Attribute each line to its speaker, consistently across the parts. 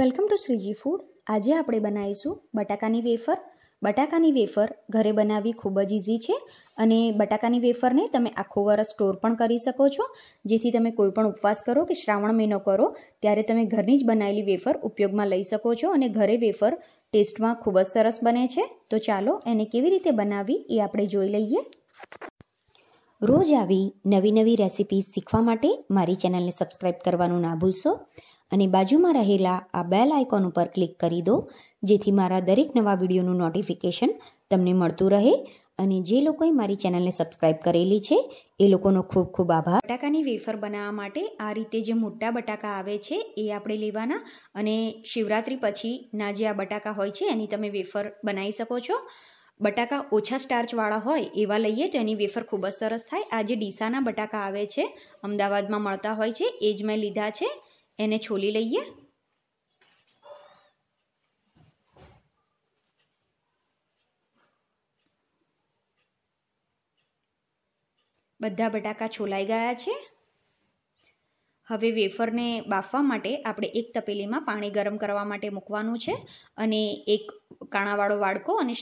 Speaker 1: welcome to Shriji food આજે આપણે બનાવીશું બટાકાની વેફર બટાકાની વેફર ઘરે બનાવવી ખૂબ જ ઇઝી છે અને બટાકાની વેફરને તમે આખો વરસ સ્ટોર પણ કરી શકો છો જેથી તમે કોઈ પણ ઉપવાસ કરો કે શ્રાવણ મહિનો કરો ત્યારે તમે ઘરની જ બનાવેલી વેફર ઉપયોગમાં લઈ શકો છો અને ઘરે વેફર ટેસ્ટમાં ખૂબ જ સરસ બને છે તો ચાલો એને કેવી રીતે બનાવવી એ આપણે જોઈ લઈએ રોજ આવી નવી નવી રેસિપીઝ શીખવા માટે મારી ચેનલને સબસ્ક્રાઈબ કરવાનું ના ભૂલશો અને બાજુમાં રહેલા આ બેલ આઇકોન ઉપર ક્લિક કરી દો જેથી મારા દરેક નવા વિડીયોનું નોટિફિકેશન તમને મળતું રહે અને જે લોકોએ મારી ચેનલને સબસ્ક્રાઈબ કરેલી છે એ લોકોનો ખૂબ ખૂબ આભાર બટાકાની વેફર બનાવવા માટે આ રીતે જે મોટા બટાકા આવે છે એ આપણે લેવાના અને શિવરાત્રી પછીના જે આ બટાકા હોય છે એની તમે વેફર બનાવી શકો છો બટાકા ઓછા સ્ટાર્ચવાળા હોય એવા લઈએ તો એની વેફર ખૂબ જ સરસ થાય આ જે ડીસાના બટાકા આવે છે અમદાવાદમાં મળતા હોય છે એ જ મેં લીધા છે એને છોલી લઈએ બધા બટાકા છોલાઈ ગયા છે હવે વેફરને બાફવા માટે આપણે એક તપેલીમાં પાણી ગરમ કરવા માટે મૂકવાનું છે અને એક કાણાવાળો વાડકો અને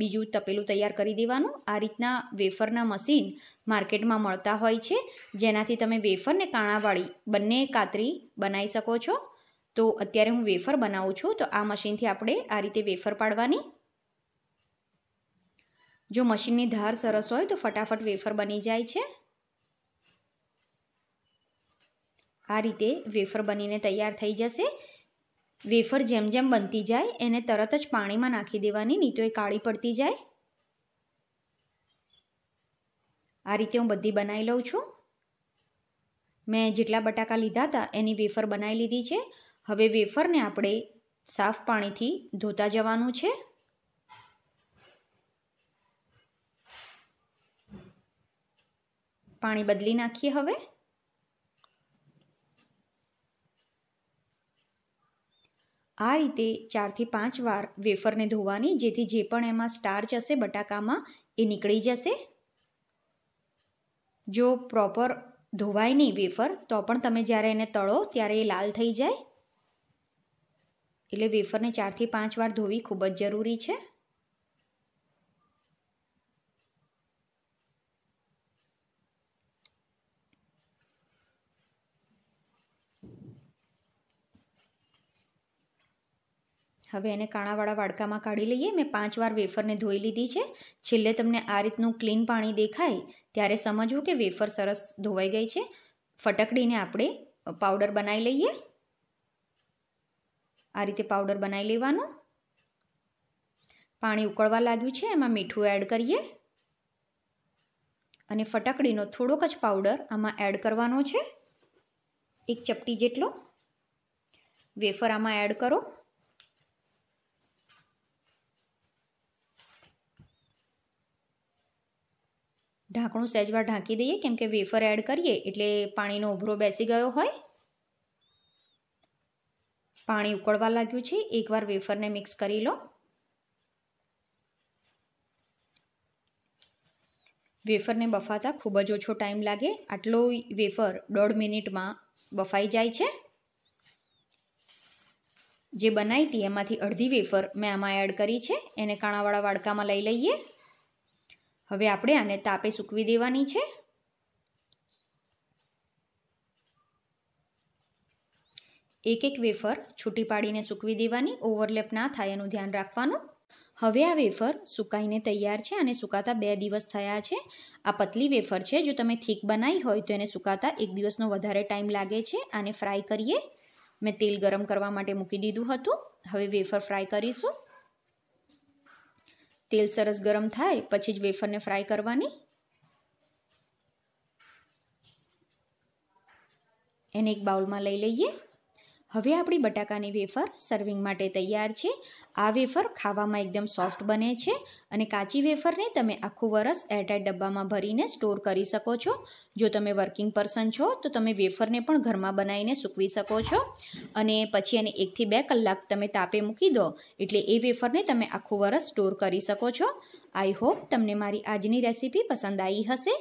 Speaker 1: બીજું તપેલું તૈયાર કરી દેવાનું આ રીતના વેફરના મશીન માર્કેટમાં મળતા હોય છે જેનાથી તમે વેફરને કાણાવાળી બંને કાતરી બનાવી શકો છો તો અત્યારે હું વેફર બનાવું છું તો આ મશીનથી આપણે આ રીતે વેફર પાડવાની જો મશીનની ધાર સરસ હોય તો ફટાફટ વેફર બની જાય છે આ રીતે વેફર બનીને તૈયાર થઈ જશે વેફર જેમ જેમ બનતી જાય એને તરત જ પાણીમાં નાખી દેવાની નહીં તો એ કાળી પડતી જાય આ રીતે હું બધી બનાવી લઉં છું મેં જેટલા બટાકા લીધા હતા એની વેફર બનાવી લીધી છે હવે વેફરને આપણે સાફ પાણીથી ધોતા જવાનું છે પાણી બદલી નાખીએ હવે આ રીતે ચારથી પાંચ વાર વેફરને ધોવાની જેથી જે પણ એમાં સ્ટાર્ચ હશે બટાકામાં એ નીકળી જશે જો પ્રોપર ધોવાય નહીં વેફર તો પણ તમે જ્યારે એને તળો ત્યારે એ લાલ થઈ જાય એટલે વેફરને ચારથી પાંચ વાર ધોવી ખૂબ જ જરૂરી છે હવે એને કાણાવાળા વાડકામાં કાઢી લઈએ મેં પાંચ વાર વેફરને ધોઈ લીધી છે છેલ્લે તમને આ રીતનું ક્લીન પાણી દેખાય ત્યારે સમજવું કે વેફર સરસ ધોવાઈ ગઈ છે ફટકડીને આપણે પાવડર બનાવી લઈએ આ રીતે પાવડર બનાવી લેવાનો પાણી ઉકળવા લાગ્યું છે એમાં મીઠું એડ કરીએ અને ફટકડીનો થોડોક જ પાવડર આમાં એડ કરવાનો છે એક ચપટી જેટલો વેફર આમાં એડ કરો ઢાંકણું સહેજવાર ઢાંકી દઈએ કેમ કે વેફર એડ કરીએ એટલે પાણીનો ઉભરો બેસી ગયો હોય પાણી ઉકળવા લાગ્યું છે એકવાર વેફરને મિક્સ કરી લો વેફરને બફાતા ખૂબ જ ઓછો ટાઈમ લાગે આટલો વેફર દોઢ મિનિટમાં બફાઈ જાય છે જે બનાવી હતી એમાંથી અડધી વેફર મેં આમાં એડ કરી છે એને કાણાવાળા વાડકામાં લઈ લઈએ હવે આપણે આને તાપે સૂકવી દેવાની છે એક એક વેફર છૂટી પાડીને સૂકવી દેવાની ઓવરલેપ ના થાય એનું ધ્યાન રાખવાનું હવે આ વેફર સુકાઈને તૈયાર છે અને સુકાતા બે દિવસ થયા છે આ પતલી વેફર છે જો તમે થીક બનાવી હોય તો એને સુકાતા એક દિવસનો વધારે ટાઈમ લાગે છે આને ફ્રાય કરીએ મેં તેલ ગરમ કરવા માટે મૂકી દીધું હતું હવે વેફર ફ્રાય કરીશું તેલ સરસ ગરમ થાય પછી જ વેફરને ફ્રાય કરવાની એને એક બાઉલમાં લઈ લઈએ હવે આપણી બટાકાની વેફર સર્વિંગ માટે તૈયાર છે આ વેફર ખાવામાં એકદમ સોફ્ટ બને છે અને કાચી વેફરને તમે આખું વરસ એરટાઇટ ડબ્બામાં ભરીને સ્ટોર કરી શકો છો જો તમે વર્કિંગ પર્સન છો તો તમે વેફરને પણ ઘરમાં બનાવીને સૂકવી શકો છો અને પછી એને એકથી બે કલાક તમે તાપે મૂકી દો એટલે એ વેફરને તમે આખું વરસ સ્ટોર કરી શકો છો આઈ હોપ તમને મારી આજની રેસીપી પસંદ આવી હશે